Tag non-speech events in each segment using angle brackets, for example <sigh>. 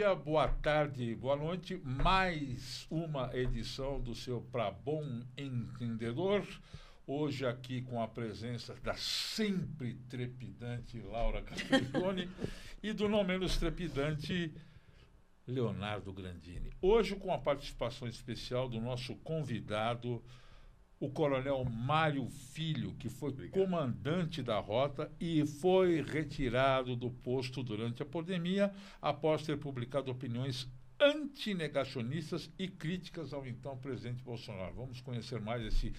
dia, boa tarde, boa noite. Mais uma edição do seu Pra Bom Entendedor. Hoje aqui com a presença da sempre trepidante Laura Caprione <laughs> e do não menos trepidante Leonardo Grandini. Hoje com a participação especial do nosso convidado, o coronel Mário Filho, que foi Obrigado. comandante da rota e foi retirado do posto durante a pandemia após ter publicado opiniões antinegacionistas e críticas ao então presidente Bolsonaro. Vamos conhecer mais esse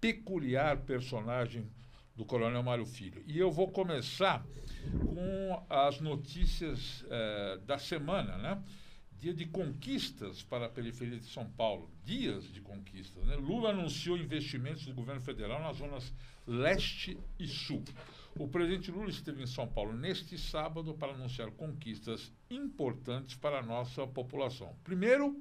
peculiar personagem do Coronel Mário Filho. E eu vou começar com as notícias eh, da semana, né? dia de conquistas para a periferia de São Paulo. Dias de conquistas. Né? Lula anunciou investimentos do governo federal nas zonas leste e sul. O presidente Lula esteve em São Paulo neste sábado para anunciar conquistas importantes para a nossa população. Primeiro,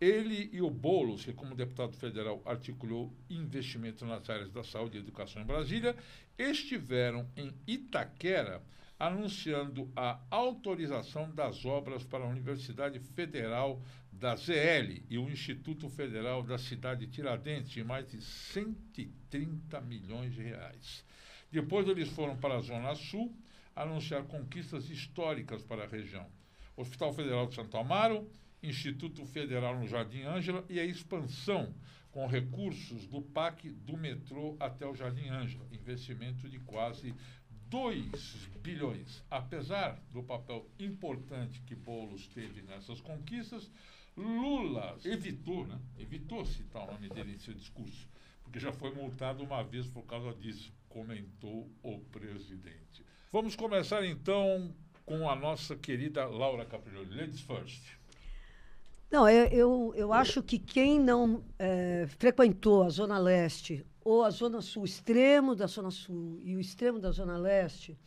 ele e o Boulos, que como deputado federal articulou investimento nas áreas da saúde e educação em Brasília, estiveram em Itaquera anunciando a autorização das obras para a Universidade Federal da ZL e o Instituto Federal da Cidade Tiradentes, de mais de 130 milhões de reais. Depois eles foram para a Zona Sul anunciar conquistas históricas para a região. Hospital Federal de Santo Amaro, Instituto Federal no Jardim Ângela e a expansão com recursos do PAC do metrô até o Jardim Ângela, investimento de quase 2 bilhões. Apesar do papel importante que Boulos teve nessas conquistas, Lula evitou, né? Evitou citar o nome dele em seu discurso, porque já foi multado uma vez por causa disso, comentou o presidente. Vamos começar então com a nossa querida Laura Caprioli. Ladies first. Não, eu, eu, eu acho que quem não é, frequentou a Zona Leste ou a Zona Sul, o extremo da Zona Sul e o extremo da Zona Leste,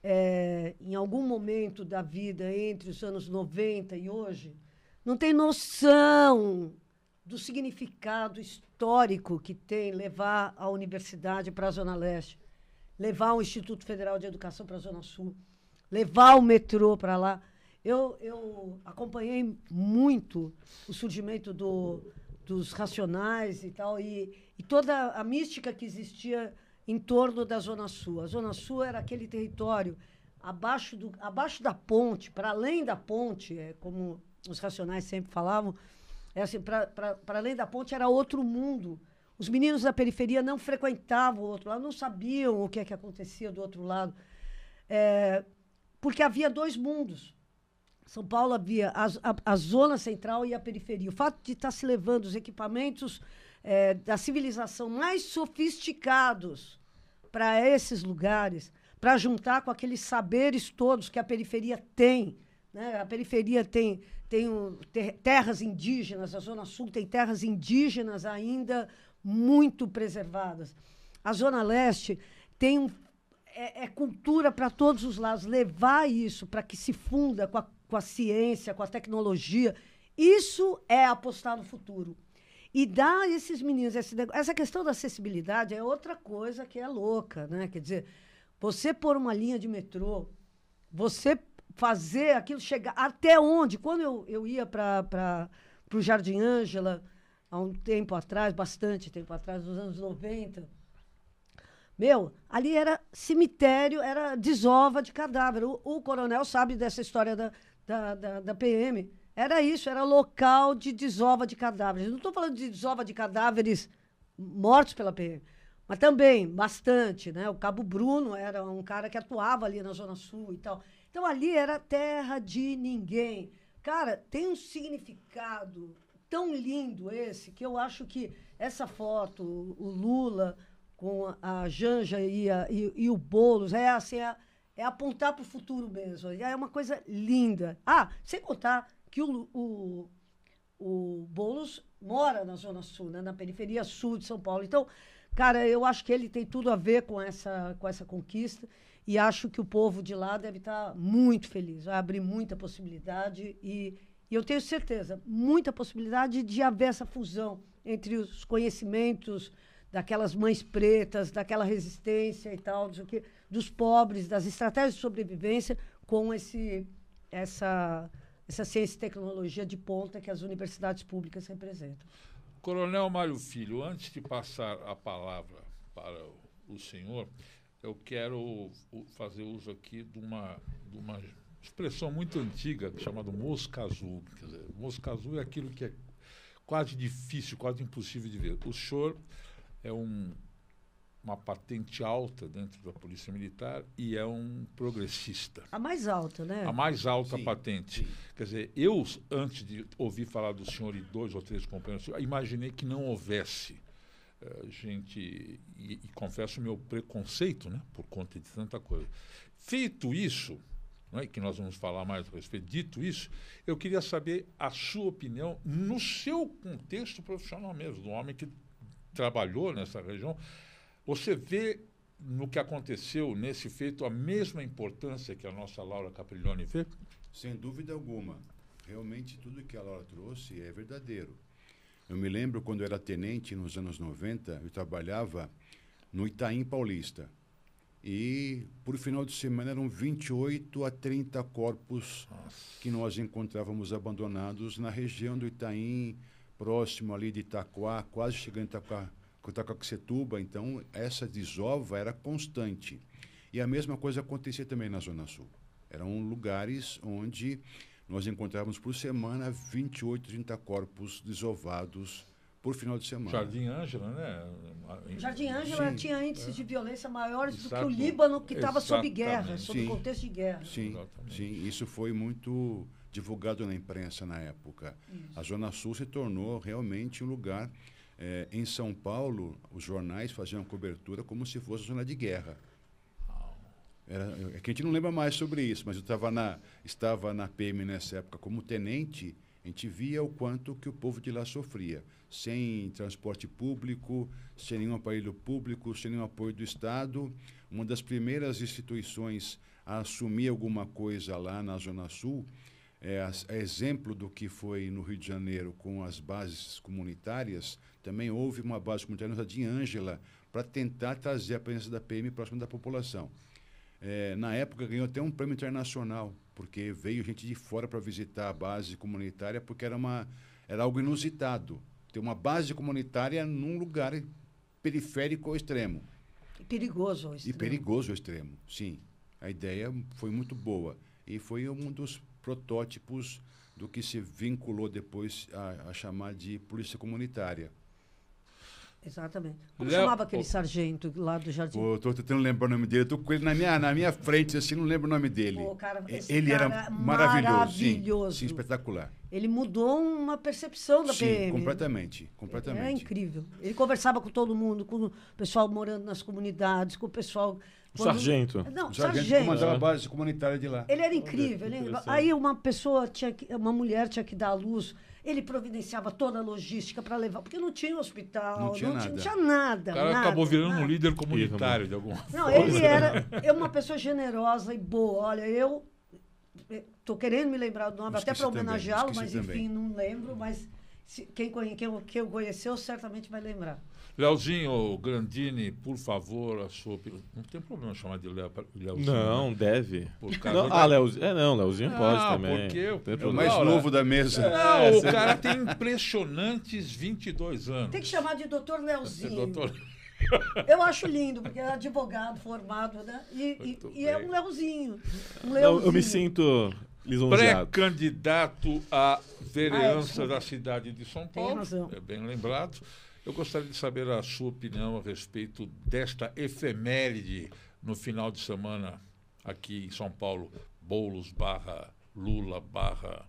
é, em algum momento da vida entre os anos 90 e hoje, não tem noção do significado histórico que tem levar a universidade para a Zona Leste, levar o Instituto Federal de Educação para a Zona Sul, levar o metrô para lá. Eu, eu acompanhei muito o surgimento do, dos racionais e tal, e e toda a mística que existia em torno da Zona Sul. A Zona Sul era aquele território abaixo, do, abaixo da ponte, para além da ponte, é, como os racionais sempre falavam, é assim, para além da ponte era outro mundo. Os meninos da periferia não frequentavam o outro lado, não sabiam o que, é que acontecia do outro lado. É, porque havia dois mundos. São Paulo havia a, a, a zona central e a periferia. O fato de estar tá se levando os equipamentos é, da civilização mais sofisticados para esses lugares, para juntar com aqueles saberes todos que a periferia tem. Né? A periferia tem, tem um, ter, terras indígenas, a Zona Sul tem terras indígenas ainda muito preservadas. A Zona Leste tem um, é, é cultura para todos os lados. Levar isso para que se funda com a, com a ciência, com a tecnologia, isso é apostar no futuro. E dá a esses meninos esse negócio. Essa questão da acessibilidade é outra coisa que é louca, né? Quer dizer, você pôr uma linha de metrô, você fazer aquilo chegar até onde? Quando eu, eu ia para o Jardim Ângela, há um tempo atrás, bastante tempo atrás, nos anos 90, meu, ali era cemitério, era desova de cadáver. O, o coronel sabe dessa história da, da, da, da PM era isso, era local de desova de cadáveres. Não estou falando de desova de cadáveres mortos pela PM, mas também bastante, né? O Cabo Bruno era um cara que atuava ali na Zona Sul e tal. Então ali era terra de ninguém. Cara, tem um significado tão lindo esse que eu acho que essa foto, o Lula com a Janja e, a, e, e o Boulos, é assim, é, é apontar para o futuro mesmo. É uma coisa linda. Ah, sem contar que o, o, o Boulos mora na Zona Sul, né, na periferia sul de São Paulo. Então, cara, eu acho que ele tem tudo a ver com essa, com essa conquista e acho que o povo de lá deve estar tá muito feliz. Vai abrir muita possibilidade e, e eu tenho certeza, muita possibilidade de haver essa fusão entre os conhecimentos daquelas mães pretas, daquela resistência e tal, dos pobres, das estratégias de sobrevivência com esse essa essa ciência e tecnologia de ponta que as universidades públicas representam. Coronel Mário Filho, antes de passar a palavra para o senhor, eu quero fazer uso aqui de uma, de uma expressão muito antiga é chamada mosca azul. Quer dizer, mosca azul é aquilo que é quase difícil, quase impossível de ver. O senhor é um uma patente alta dentro da Polícia Militar e é um progressista. A mais alta, né? A mais alta sim, patente. Sim. Quer dizer, eu, antes de ouvir falar do senhor e dois ou três companheiros, imaginei que não houvesse uh, gente. E, e confesso o meu preconceito, né? Por conta de tanta coisa. Feito isso, não é? que nós vamos falar mais a respeito, dito isso, eu queria saber a sua opinião no seu contexto profissional mesmo, do homem que trabalhou nessa região você vê no que aconteceu nesse feito a mesma importância que a nossa Laura Caprilone vê? Sem dúvida alguma. Realmente tudo que a Laura trouxe é verdadeiro. Eu me lembro quando era tenente nos anos 90, eu trabalhava no Itaim Paulista. E por final de semana eram 28 a 30 corpos Nossa. que nós encontrávamos abandonados na região do Itaim, próximo ali de Itaquá, quase chegando em Itaquá, Cotacaxetuba, então, essa desova era constante. E a mesma coisa acontecia também na Zona Sul. Eram lugares onde nós encontrávamos por semana 28, 30 corpos desovados por final de semana. Jardim Ângela, né? Jardim Ângela tinha índices é. de violência maiores Exato. do que o Líbano, que estava sob guerra, sob sim. contexto de guerra. Sim, sim, isso foi muito divulgado na imprensa na época. Isso. A Zona Sul se tornou realmente um lugar é, em São Paulo, os jornais faziam cobertura como se fosse zona de guerra. Era, é que a gente não lembra mais sobre isso, mas eu tava na, estava na PM nessa época como tenente, a gente via o quanto que o povo de lá sofria, sem transporte público, sem nenhum aparelho público, sem nenhum apoio do Estado. Uma das primeiras instituições a assumir alguma coisa lá na Zona Sul é, é, exemplo do que foi no Rio de Janeiro com as bases comunitárias, também houve uma base comunitária de Ângela para tentar trazer a presença da PM próxima da população. É, na época ganhou até um prêmio internacional, porque veio gente de fora para visitar a base comunitária, porque era, uma, era algo inusitado. Ter uma base comunitária num lugar periférico ao extremo. E perigoso ao extremo. E perigoso ao extremo, sim. A ideia foi muito boa. E foi um dos protótipos do que se vinculou depois a, a chamar de polícia comunitária. Exatamente. Como chamava aquele sargento lá do Jardim? eu tô tentando lembrar o nome dele. Estou tô com ele na minha, na minha frente, assim, não lembro o nome dele. Pô, cara, é, ele cara era é maravilhoso. maravilhoso. Sim, sim, espetacular. Ele mudou uma percepção da sim, PM. Né? Completamente, completamente. É, é incrível. Ele conversava com todo mundo, com o pessoal morando nas comunidades, com o pessoal o sargento. É, não, sargento. sargento. comandava a base comunitária de lá. Ele era incrível. Ele... Aí uma pessoa tinha que, uma mulher tinha que dar à luz. Ele providenciava toda a logística para levar, porque não tinha hospital, não tinha, não nada. Tinha, tinha nada. O cara nada, acabou virando nada. um líder comunitário de alguma forma. Não, ele era é uma pessoa generosa e boa. Olha, eu estou eh, querendo me lembrar do nome, até para homenageá-lo, mas também. enfim, não lembro. Mas se, quem, quem, quem o conheceu certamente vai lembrar. Leozinho Grandini, por favor, a sua opinião. Não tem problema chamar de Leozinho. Né? Não, né? deve. Por causa não, ah, da... Ah, Leozinho. É, não, Leozinho pode também. Porque eu, é o mais novo da mesa. É, não, é, o cara tem impressionantes 22 anos. Tem que chamar de doutor Leozinho. <laughs> Doutor... Eu acho lindo, porque é advogado formado, né? E, e, e é um Leozinho. Um Não, eu me sinto Pré-candidato à vereança ah, é, da cidade de São Paulo. É bem lembrado. Eu gostaria de saber a sua opinião a respeito desta efeméride no final de semana aqui em São Paulo, Boulos barra Lula barra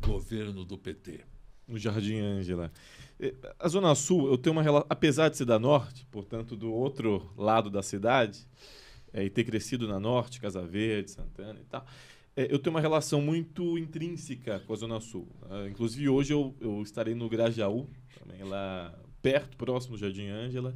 governo do PT. No Jardim Ângela. Eh, a Zona Sul, eu tenho uma relação, apesar de ser da Norte, portanto do outro lado da cidade, é, e ter crescido na Norte, Casa Verde, Santana e tal, é, eu tenho uma relação muito intrínseca com a Zona Sul. Uh, inclusive hoje eu, eu estarei no Grajaú, também lá perto, próximo do Jardim Ângela,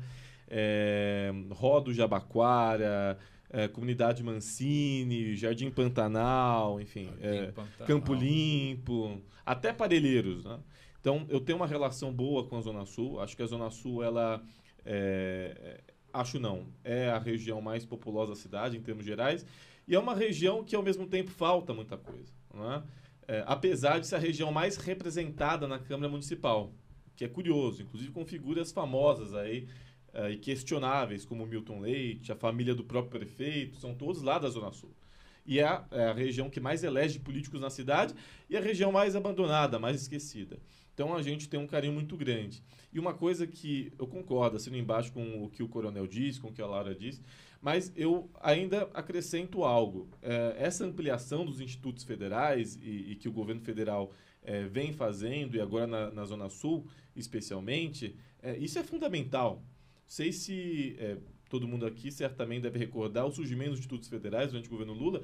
é, eh, Rodo Jabaquara, é, Comunidade Mancini, Jardim Pantanal, enfim, Jardim é, Pantanal. Campo Limpo, até Parelheiros. Né? Então, eu tenho uma relação boa com a Zona Sul. Acho que a Zona Sul, ela. É, acho não, é a região mais populosa da cidade, em termos gerais. E é uma região que, ao mesmo tempo, falta muita coisa. É, apesar de ser a região mais representada na Câmara Municipal que é curioso, inclusive com figuras famosas aí uh, e questionáveis, como Milton Leite, a família do próprio prefeito, são todos lá da Zona Sul. E é a, é a região que mais elege políticos na cidade e a região mais abandonada, mais esquecida. Então a gente tem um carinho muito grande. E uma coisa que eu concordo, assino embaixo com o que o coronel diz, com o que a Laura diz, mas eu ainda acrescento algo. É, essa ampliação dos institutos federais e, e que o governo federal é, vem fazendo, e agora na, na Zona Sul, especialmente, é, isso é fundamental. Sei se é, todo mundo aqui certamente deve recordar o surgimento dos institutos federais durante o governo Lula.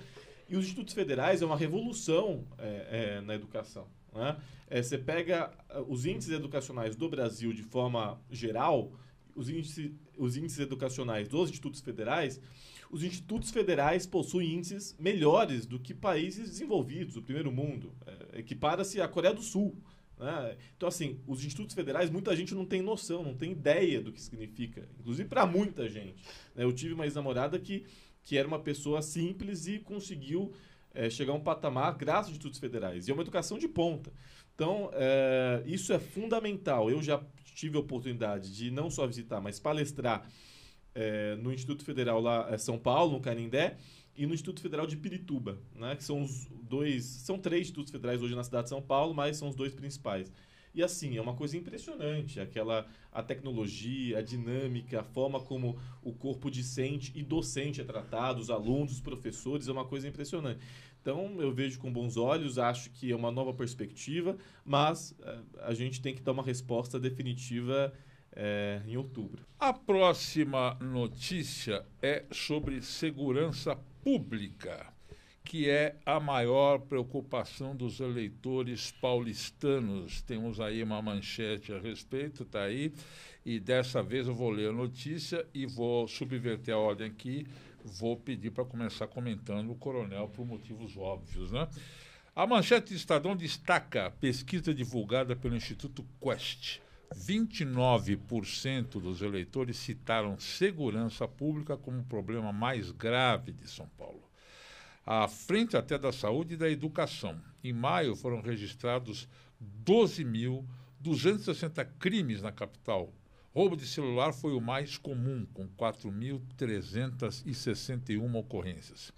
E os institutos federais é uma revolução é, é na educação. Né? É, você pega é, os índices educacionais do Brasil de forma geral, os índices, os índices educacionais dos institutos federais, os institutos federais possuem índices melhores do que países desenvolvidos, o primeiro mundo. É, Equipara-se à Coreia do Sul, né? Então, assim, os institutos federais, muita gente não tem noção, não tem ideia do que significa, inclusive para muita gente. Né? Eu tive uma ex-namorada que, que era uma pessoa simples e conseguiu é, chegar a um patamar graças aos institutos federais. E é uma educação de ponta. Então, é, isso é fundamental. Eu já tive a oportunidade de não só visitar, mas palestrar é, no Instituto Federal lá São Paulo, no Canindé, e no Instituto Federal de Pirituba, né, que são os dois, são três institutos federais hoje na cidade de São Paulo, mas são os dois principais. E assim, é uma coisa impressionante, aquela a tecnologia, a dinâmica, a forma como o corpo discente e docente é tratado, os alunos, os professores, é uma coisa impressionante. Então, eu vejo com bons olhos, acho que é uma nova perspectiva, mas eh, a gente tem que dar uma resposta definitiva é, em outubro. A próxima notícia é sobre segurança pública, que é a maior preocupação dos eleitores paulistanos. Temos aí uma manchete a respeito, está aí, e dessa vez eu vou ler a notícia e vou subverter a ordem aqui, vou pedir para começar comentando o coronel por motivos óbvios, né? A manchete do Estadão destaca pesquisa divulgada pelo Instituto Quest 29% dos eleitores citaram segurança pública como o problema mais grave de São Paulo. À frente até da saúde e da educação. Em maio foram registrados 12.260 crimes na capital. Roubo de celular foi o mais comum, com 4.361 ocorrências.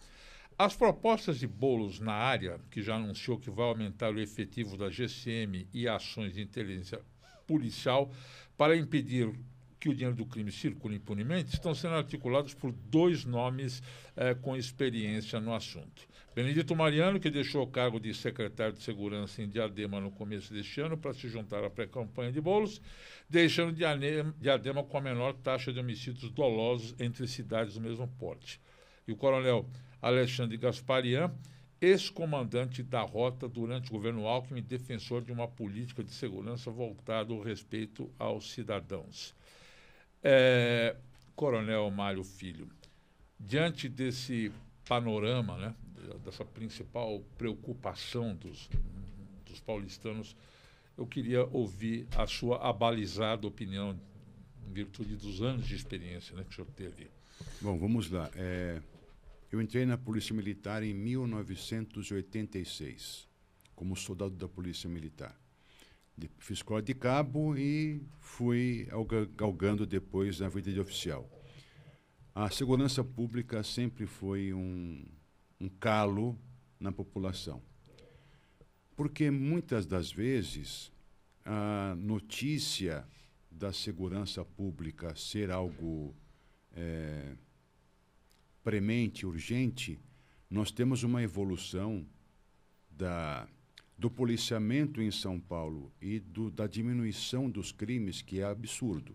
As propostas de bolos na área, que já anunciou que vai aumentar o efetivo da GCM e ações de inteligência policial para impedir que o dinheiro do crime circule impunemente, estão sendo articulados por dois nomes eh, com experiência no assunto. Benedito Mariano, que deixou o cargo de secretário de Segurança em Diadema no começo deste ano para se juntar à pré-campanha de Bolos, deixando Diadema com a menor taxa de homicídios dolosos entre cidades do mesmo porte. E o coronel Alexandre Gasparian, ex-comandante da Rota durante o governo Alckmin, defensor de uma política de segurança voltada ao respeito aos cidadãos. É, Coronel Mário Filho, diante desse panorama, né, dessa principal preocupação dos, dos paulistanos, eu queria ouvir a sua abalizada opinião, em virtude dos anos de experiência né, que o senhor teve. Bom, vamos lá. É... Eu entrei na Polícia Militar em 1986, como soldado da Polícia Militar. De, fiz escola de cabo e fui galgando depois na vida de oficial. A segurança pública sempre foi um, um calo na população. Porque muitas das vezes a notícia da segurança pública ser algo é, premente, urgente, nós temos uma evolução da, do policiamento em São Paulo e do, da diminuição dos crimes que é absurdo.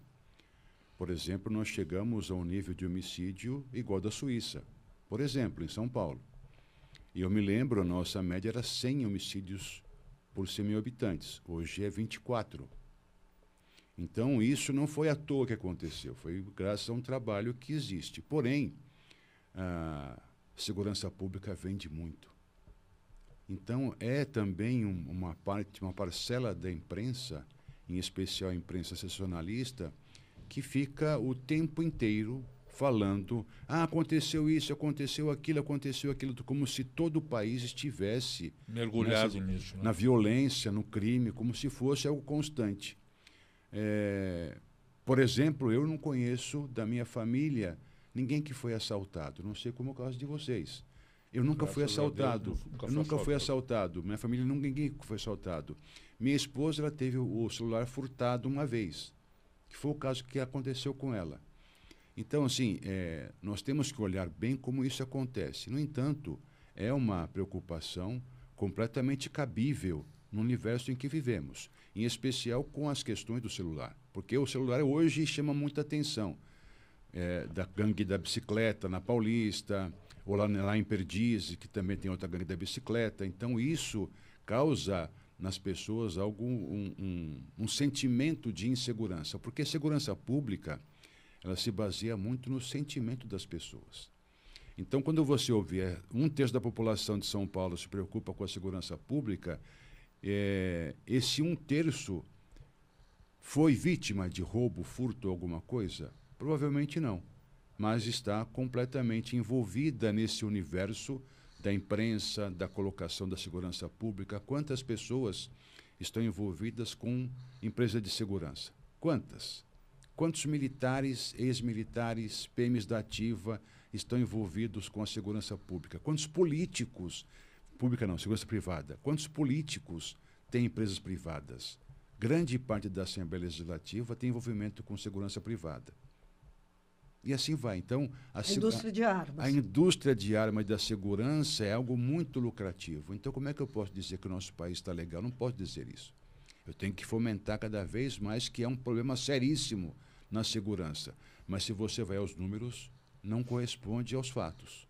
Por exemplo, nós chegamos a um nível de homicídio igual da Suíça, por exemplo, em São Paulo. E eu me lembro, a nossa média era 100 homicídios por 100 mil habitantes, hoje é 24. Então, isso não foi à toa que aconteceu, foi graças a um trabalho que existe. Porém, a ah, segurança pública vende muito. Então, é também uma parte, uma parcela da imprensa, em especial a imprensa sensacionalista, que fica o tempo inteiro falando: ah, aconteceu isso, aconteceu aquilo, aconteceu aquilo, como se todo o país estivesse mergulhado nessa, nisso, né? na violência, no crime, como se fosse algo constante. É, por exemplo, eu não conheço da minha família Ninguém que foi assaltado, não sei como é o caso de vocês. Eu nunca Graças fui assaltado. Deus, nunca eu nunca fui assaltado. Minha família nunca ninguém foi assaltado. Minha esposa ela teve o celular furtado uma vez, que foi o caso que aconteceu com ela. Então, assim, é, nós temos que olhar bem como isso acontece. No entanto, é uma preocupação completamente cabível no universo em que vivemos, em especial com as questões do celular, porque o celular hoje chama muita atenção é, da gangue da bicicleta na Paulista, ou lá, lá em Perdiz, que também tem outra gangue da bicicleta. Então, isso causa nas pessoas algum um, um, um sentimento de insegurança, porque segurança pública ela se baseia muito no sentimento das pessoas. Então, quando você ouvir é, um terço da população de São Paulo se preocupa com a segurança pública, é, esse um terço foi vítima de roubo, furto, alguma coisa? Provavelmente não, mas está completamente envolvida nesse universo da imprensa, da colocação da segurança pública. Quantas pessoas estão envolvidas com empresa de segurança? Quantas? Quantos militares, ex-militares, PMs da ativa estão envolvidos com a segurança pública? Quantos políticos, pública não, segurança privada, quantos políticos têm empresas privadas? Grande parte da Assembleia Legislativa tem envolvimento com segurança privada. E assim vai. Então, a, a indústria de armas. A indústria de armas e da segurança é algo muito lucrativo. Então, como é que eu posso dizer que o nosso país está legal? Não posso dizer isso. Eu tenho que fomentar cada vez mais que é um problema seríssimo na segurança. Mas se você vai aos números, não corresponde aos fatos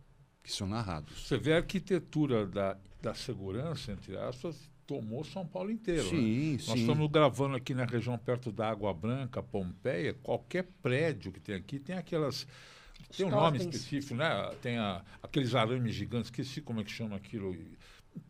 que são narrados. Você vê a arquitetura da, da segurança, entre aspas, tomou São Paulo inteiro. Sim, né? sim. Nós estamos gravando aqui na região perto da Água Branca, Pompeia, qualquer prédio que tem aqui tem aquelas. Tem um nome específico, né? Tem a, aqueles arames gigantes, esqueci como é que chama aquilo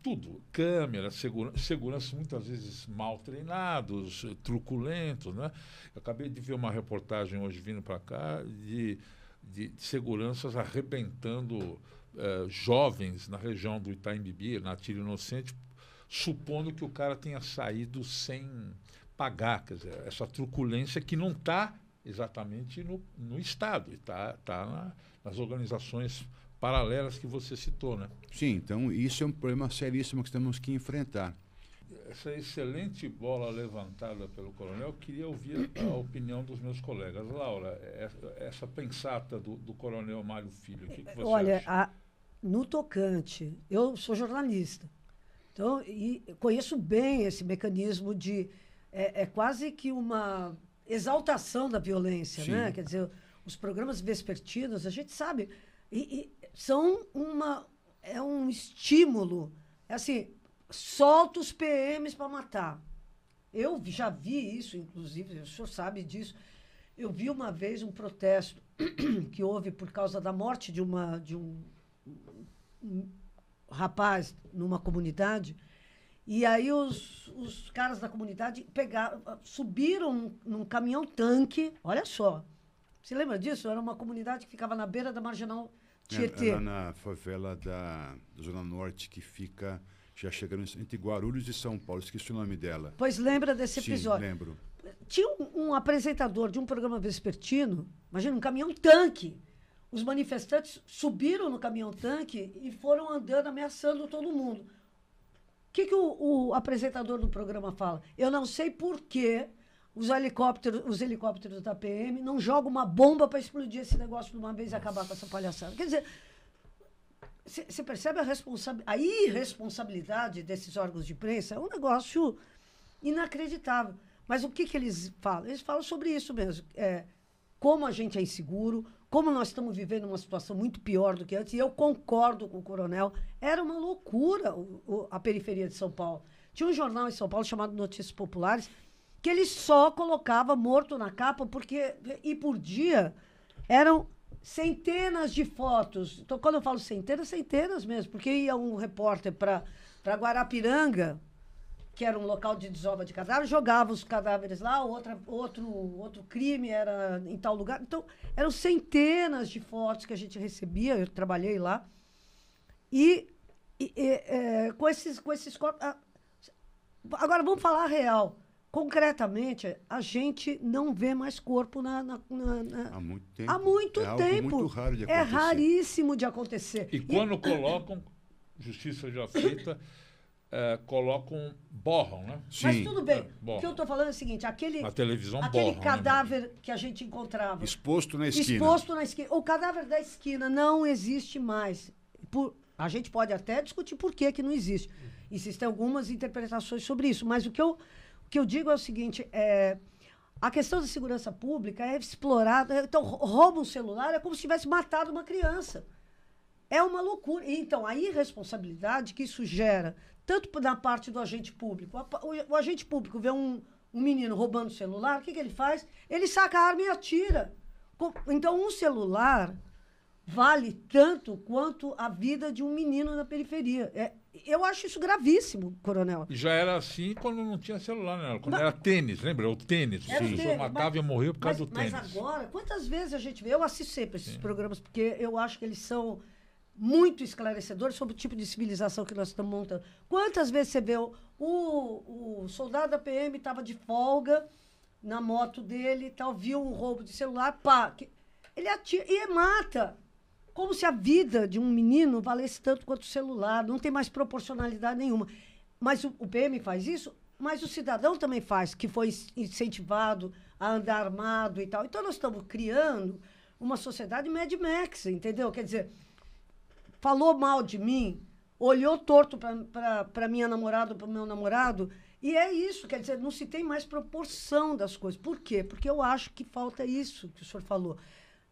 tudo, câmera, segura, segurança muitas vezes mal treinados, truculentos, né? Eu acabei de ver uma reportagem hoje vindo para cá de, de, de seguranças arrebentando eh, jovens na região do Itaim Bibi, na Tira Inocente, supondo que o cara tenha saído sem pagar, quer dizer, essa truculência que não está exatamente no, no Estado, está tá na, nas organizações paralelas que você citou, né? Sim, então isso é um problema seríssimo que temos que enfrentar essa excelente bola levantada pelo coronel, queria ouvir a opinião dos meus colegas. Laura, essa pensata do, do coronel Mário Filho, o que, que você Olha, acha? Olha, no tocante, eu sou jornalista, então e conheço bem esse mecanismo de. É, é quase que uma exaltação da violência, né? Sim. né? Quer dizer, os programas vespertinos, a gente sabe, e, e são uma. É um estímulo. É assim, solta os PMs para matar. Eu já vi isso, inclusive, o senhor sabe disso. Eu vi uma vez um protesto <clears throat> que houve por causa da morte de, uma, de um, um rapaz numa comunidade. E aí os, os caras da comunidade pegaram, subiram num, caminhão tanque. Olha só. Você lembra disso? Era uma comunidade que ficava na beira da marginal é, Tietê. Era na favela da Zona Norte que fica já chegaram entre Guarulhos e São Paulo. Esqueci o nome dela. Pois lembra desse Sim, episódio? lembro. Tinha um, um, apresentador de um programa vespertino, imagina, um caminhão-tanque. Os manifestantes subiram no caminhão-tanque e foram andando ameaçando todo mundo. O que, que o, o apresentador do programa fala? Eu não sei por que os helicópteros, os helicópteros da PM não jogam uma bomba para explodir esse negócio de uma vez e acabar com essa palhaçada. Quer dizer, você percebe a, responsa a irresponsabilidade desses órgãos de imprensa? É um negócio inacreditável. Mas o que, que eles falam? Eles falam sobre isso mesmo. É, como a gente é inseguro, como nós estamos vivendo uma situação muito pior do que antes, e eu concordo com o coronel, era uma loucura o, o, a periferia de São Paulo. Tinha um jornal em São Paulo chamado Notícias Populares, que ele só colocava morto na capa, porque, e por dia, eram centenas de fotos. Então, quando eu falo centenas, centenas mesmo, porque ia um repórter para Guarapiranga, que era um local de desova de cadáveres, jogava os cadáveres lá, outra, outro, outro crime era em tal lugar. Então, eram centenas de fotos que a gente recebia, eu trabalhei lá. E, e, e é, com esses, com esses corpos. Ah, agora, vamos falar real concretamente, a gente não vê mais corpo na. na, na, na... Há muito tempo. Há muito é tempo. Muito raro de é acontecer. É raríssimo de acontecer. E, e quando <coughs> colocam, justiça já feita. Eh, colocam, borram, né? Sim. Mas tudo bem. É, o que eu estou falando é o seguinte: aquele, a televisão aquele borram, né, cadáver né? que a gente encontrava. Exposto na esquina. Exposto na esquina. O cadáver da esquina não existe mais. Por, a gente pode até discutir por que, que não existe. Existem algumas interpretações sobre isso, mas o que eu que eu digo é o seguinte: é, a questão da segurança pública é explorada. Então, rouba um celular é como se tivesse matado uma criança. É uma loucura. Então, a irresponsabilidade que isso gera, tanto da parte do agente público. O, agente público vê um, um menino roubando o celular, o que, que ele faz? Ele saca a arma e atira. Então, um celular vale tanto quanto a vida de um menino na periferia. É, eu acho isso gravíssimo, coronel. Já era assim quando não tinha celular, né? Quando mas, era tênis, lembra? O tênis. Era o senhor matava e morria por causa mas, do tênis. Mas agora, quantas vezes a gente vê? Eu assisto sempre esses Sim. programas, porque eu acho que eles são muito esclarecedores sobre o tipo de civilização que nós estamos montando. Quantas vezes você vê o, o, o soldado da PM estava de folga na moto dele tal, viu um roubo de celular, pá. Que, ele atira e mata. Como se a vida de um menino valesse tanto quanto o celular, não tem mais proporcionalidade nenhuma. Mas o, o PM faz isso, mas o cidadão também faz, que foi incentivado a andar armado e tal. Então nós estamos criando uma sociedade Mad Max, entendeu? Quer dizer, falou mal de mim, olhou torto para minha namorada, para o meu namorado, e é isso, quer dizer, não se tem mais proporção das coisas. Por quê? Porque eu acho que falta isso que o senhor falou.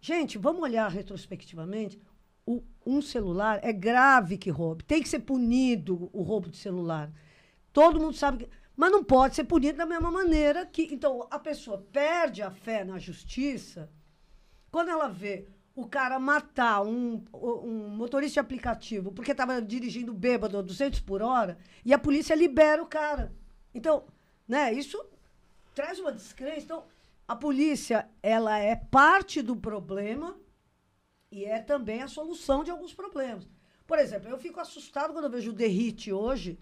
Gente, vamos olhar retrospectivamente. O, um celular é grave que roube. Tem que ser punido o roubo de celular. Todo mundo sabe que. Mas não pode ser punido da mesma maneira que. Então, a pessoa perde a fé na justiça quando ela vê o cara matar um, um motorista de aplicativo porque estava dirigindo bêbado a 200 por hora e a polícia libera o cara. Então, né, isso traz uma descrença. Então, a polícia ela é parte do problema e é também a solução de alguns problemas. Por exemplo, eu fico assustado quando eu vejo o Derrite hoje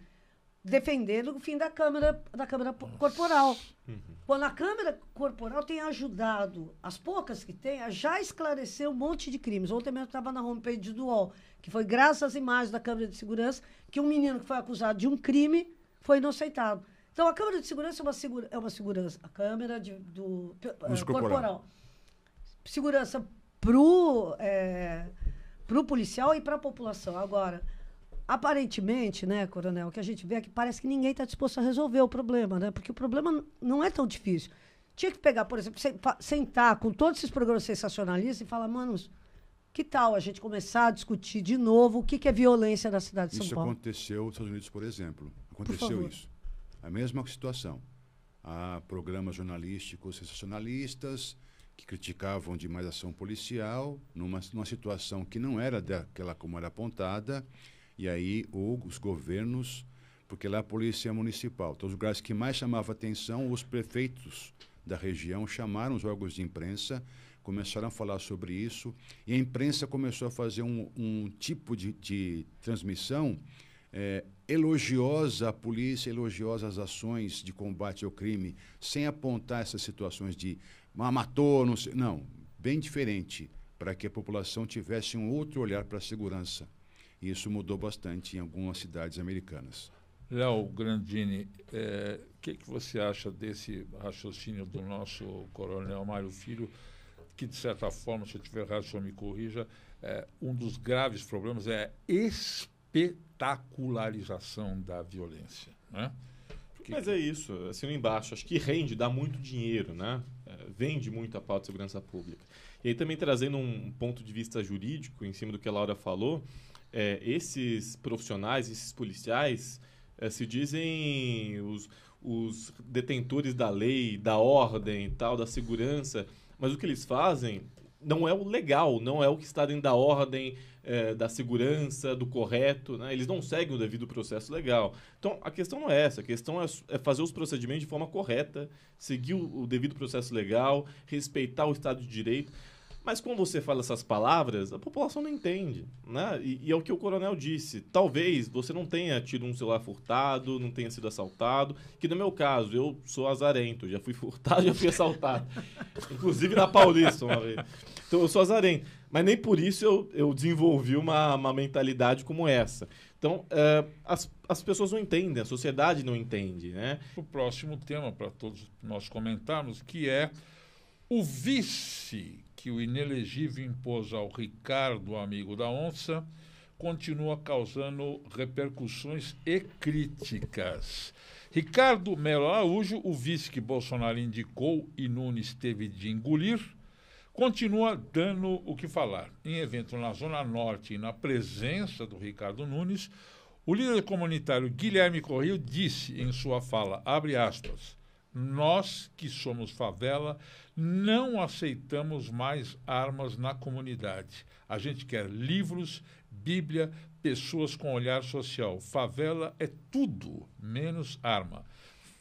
defendendo o fim da câmera da câmera corporal. Uhum. Quando a câmera corporal tem ajudado, as poucas que tem, a já esclarecer um monte de crimes. Ontem mesmo estava na homepage do UOL, que foi graças às imagens da câmera de segurança que um menino que foi acusado de um crime foi inocentado. Então, a câmera de segurança é uma, segura, é uma segurança. A câmera de, do uh, corporal. corporal. Segurança para é, eh, pro policial e para a população. Agora, aparentemente, né, coronel, o que a gente vê é que parece que ninguém está disposto a resolver o problema, né? Porque o problema não é tão difícil. Tinha que pegar, por exemplo, sentar com todos esses programas sensacionalistas e falar, manos, que tal a gente começar a discutir de novo o que, que é violência na cidade de São isso Paulo? Isso aconteceu nos Estados Unidos, por exemplo. Aconteceu por isso. A mesma situação. Há programas jornalísticos sensacionalistas que criticavam demais a ação policial numa, numa situação que não era daquela como era apontada. E aí ou os governos, porque lá a polícia municipal, todos então os lugares que mais chamava atenção, os prefeitos da região chamaram os órgãos de imprensa, começaram a falar sobre isso, e a imprensa começou a fazer um, um tipo de, de transmissão é, elogiosa a polícia, elogiosa as ações de combate ao crime, sem apontar essas situações de ah, matou, não sei. Não, bem diferente, para que a população tivesse um outro olhar para a segurança. E isso mudou bastante em algumas cidades americanas. Léo Grandini, o é, que, que você acha desse raciocínio do nosso coronel Mário Filho? que, de certa forma, se eu tiver errado, o senhor me corrija, é, um dos graves problemas é a espetacularização da violência. Né? Porque... Mas é isso, assim embaixo, acho que rende, dá muito dinheiro, né? É, vende muito a pauta de segurança pública. E aí também trazendo um ponto de vista jurídico em cima do que a Laura falou, é, esses profissionais, esses policiais, é, se dizem os, os detentores da lei, da ordem e tal, da segurança, mas o que eles fazem não é o legal, não é o que está dentro da ordem, é, da segurança, do correto. Né? Eles não seguem o devido processo legal. Então, a questão não é essa. A questão é, é fazer os procedimentos de forma correta, seguir o, o devido processo legal, respeitar o Estado de Direito. Mas quando você fala essas palavras, a população não entende, né? E, e, é o que o coronel disse. Talvez você não tenha tido um celular furtado, não tenha sido assaltado, que no meu caso, eu sou azarento, já fui <laughs> furtado, já fui assaltado. Inclusive na Paulista uma vez. Então eu sou azarento. Mas nem por isso eu, eu desenvolvi uma, uma mentalidade como essa. Então, eh, as, as pessoas não entendem, a sociedade não entende, né? O próximo tema para todos nós comentarmos, que é o vice que o inelegível impôs ao Ricardo, amigo da onça, continua causando repercussões e críticas. Ricardo Melo Araújo, o vice que Bolsonaro indicou e Nunes teve de engolir, continua dando o que falar. Em evento na Zona Norte e na presença do Ricardo Nunes, o líder comunitário Guilherme Correio disse em sua fala, abre aspas, nós que somos favela não aceitamos mais armas na comunidade. A gente quer livros, Bíblia, pessoas com olhar social. Favela é tudo menos arma.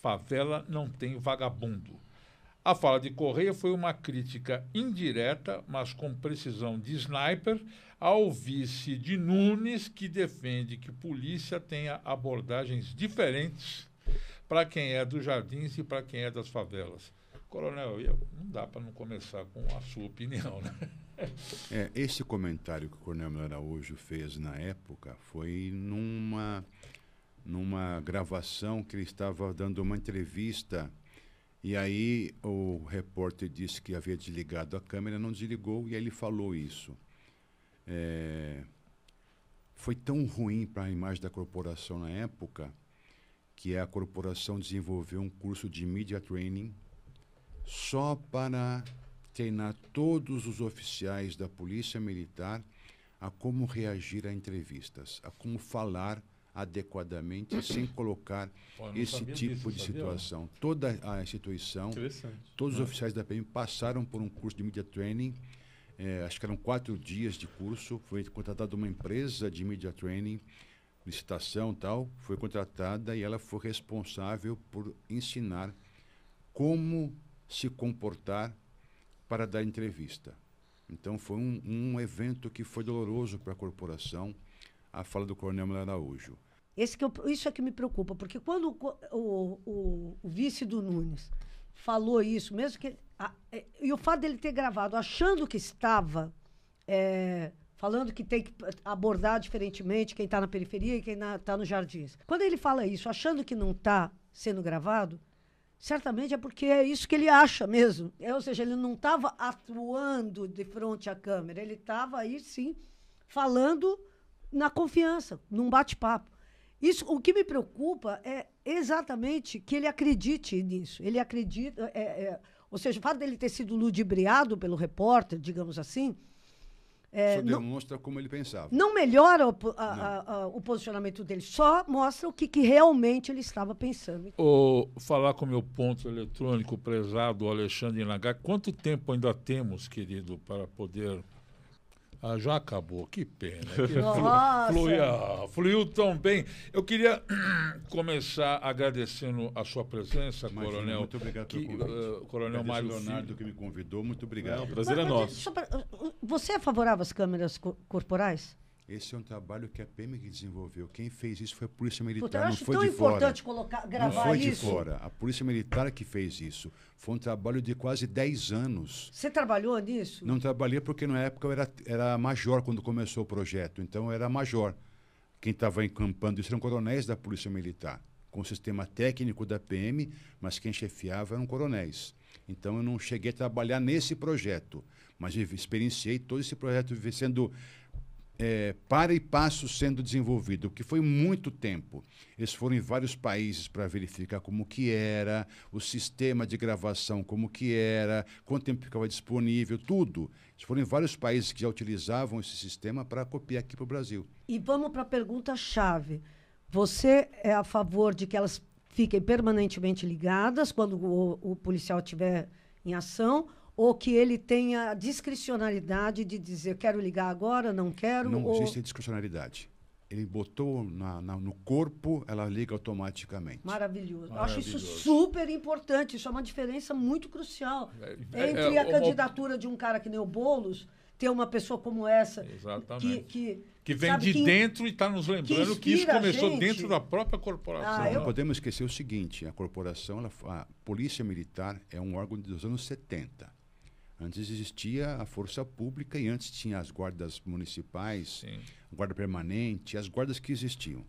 Favela não tem vagabundo. A fala de Correia foi uma crítica indireta, mas com precisão de sniper, ao vice de Nunes, que defende que polícia tenha abordagens diferentes para quem é dos jardins e para quem é das favelas. Coronel, não dá para não começar com a sua opinião, né? É, esse comentário que o Coronel Araújo fez na época foi numa, numa gravação que ele estava dando uma entrevista e aí o repórter disse que havia desligado a câmera, não desligou e aí ele falou isso. É, foi tão ruim para a imagem da corporação na época que é a corporação desenvolveu um curso de media training só para treinar todos os oficiais da Polícia Militar a como reagir a entrevistas, a como falar adequadamente uhum. sem colocar Pô, esse tipo disso, de situação. Toda a instituição, todos os é. oficiais da PM passaram por um curso de media training. É, acho que eram quatro dias de curso. Foi contratado uma empresa de media training licitação tal, foi contratada e ela foi responsável por ensinar como se comportar para dar entrevista. Então foi um, um evento que foi doloroso para a corporação, a fala do Coronel Araújo. Esse que eu, isso é que me preocupa, porque quando o, o, o, o vice do Nunes falou isso, mesmo que. A, é, e o fato dele ter gravado achando que estava é, falando que tem que abordar diferentemente quem está na periferia e quem está nos jardins. Quando ele fala isso, achando que não está sendo gravado, certamente é porque é isso que ele acha mesmo. É, ou seja, ele não estava atuando de frente à câmera, ele estava aí sim falando na confiança, num bate-papo. Isso, o que me preocupa é exatamente que ele acredite nisso. Ele acredita, é, é, ou seja, o fato dele ter sido ludibriado pelo repórter, digamos assim, é, demonstra não, como ele pensava. Não melhora o, a, não. A, a, o posicionamento dele, só mostra o que, que realmente ele estava pensando. o falar com o meu ponto eletrônico prezado, Alexandre Nagar, quanto tempo ainda temos, querido, para poder ah, já acabou, que pena. <laughs> Nossa. Fluiu, tão bem. Eu queria <clears throat> começar agradecendo a sua presença, Imagina, Coronel. Muito obrigado que, pelo eh, convite. Uh, coronel Mário Leonardo Filho. que me convidou, muito obrigado. Não, o prazer mas, é mas nosso. Pra, uh, uh, você é favorável às câmeras co corporais? Esse é um trabalho que a PM desenvolveu. Quem fez isso foi a Polícia Militar, Puta, eu acho não foi tão de importante fora. Colocar, gravar não foi isso. de fora. A Polícia Militar que fez isso. Foi um trabalho de quase 10 anos. Você trabalhou nisso? Não trabalhei porque na época eu era, era major quando começou o projeto. Então eu era major. Quem estava encampando isso eram coronéis da Polícia Militar, com o sistema técnico da PM, mas quem chefiava eram coronéis. Então eu não cheguei a trabalhar nesse projeto, mas experienciei todo esse projeto sendo é, para e passo sendo desenvolvido, que foi muito tempo. Eles foram em vários países para verificar como que era, o sistema de gravação como que era, quanto tempo ficava disponível, tudo. Eles foram em vários países que já utilizavam esse sistema para copiar aqui para o Brasil. E vamos para a pergunta-chave. Você é a favor de que elas fiquem permanentemente ligadas quando o, o policial estiver em ação ou que ele tenha discricionalidade de dizer quero ligar agora, não quero? Não ou... existe discricionalidade. Ele botou na, na, no corpo, ela liga automaticamente. Maravilhoso. Maravilhoso. Acho isso super importante. Isso é uma diferença muito crucial é, é entre é, a candidatura de um cara que nem o Boulos ter uma pessoa como essa. Exatamente. Que, que, que vem sabe, de que, dentro e está nos lembrando que, que isso começou dentro da própria corporação. Ah, né? eu... Não podemos esquecer o seguinte: a corporação, ela, a Polícia Militar é um órgão dos anos 70. Antes existia a força pública e antes tinha as guardas municipais, Sim. a guarda permanente, as guardas que existiam.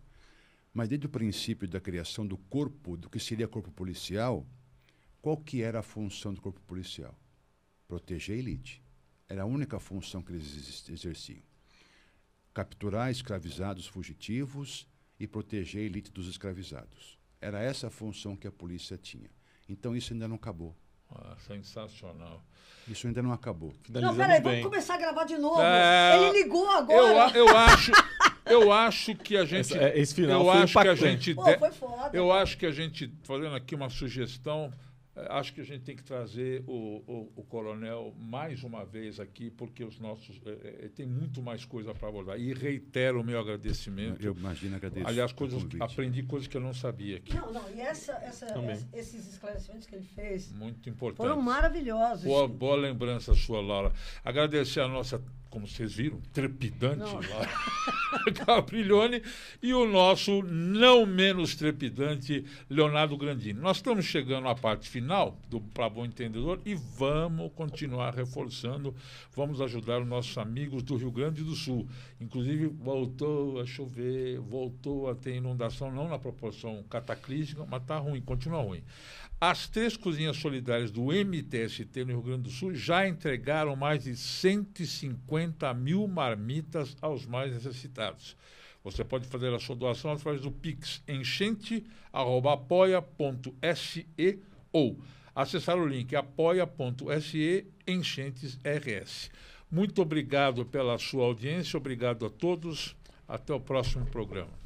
Mas desde o princípio da criação do corpo, do que seria corpo policial, qual que era a função do corpo policial? Proteger a elite. Era a única função que eles exerciam. Capturar escravizados fugitivos e proteger a elite dos escravizados. Era essa a função que a polícia tinha. Então isso ainda não acabou. Ah, sensacional. Isso ainda não acabou. Não, peraí, vamos começar a gravar de novo. É... Ele ligou agora. Eu, eu acho. Eu acho que a gente. Esse, é, esse final eu acho impactante. que a gente. Pô, foi foda. Eu acho que a gente, fazendo aqui uma sugestão, eh, acho que a gente tem que trazer o, o, o coronel mais uma vez aqui, porque os nossos é, tem muito mais coisa para abordar. E reitero o meu agradecimento. Eu imagino agradeço. Aliás, coisas, aprendi coisas que eu não sabia aqui. Não, não. E essa, essa, essa, esses esclarecimentos que ele fez muito importantes. foram maravilhosos. Boa, boa lembrança sua, Laura. Agradecer a nossa como vocês viram, trepidante não. lá, <laughs> Capriglione, e o nosso não menos trepidante Leonardo Grandini. Nós estamos chegando à parte final do Para Bom Entendedor e vamos continuar reforçando, vamos ajudar os nossos amigos do Rio Grande do Sul. Inclusive, voltou a chover, voltou a ter inundação, não na proporção cataclísmica, mas está ruim, continua ruim. As três cozinhas solidárias do MTST no Rio Grande do Sul já entregaram mais de 150 mil marmitas aos mais necessitados. Você pode fazer a sua doação através do pix enchente.apoia.se ou acessar o link apoia.se enchentes RS. Muito obrigado pela sua audiência, obrigado a todos. Até o próximo programa.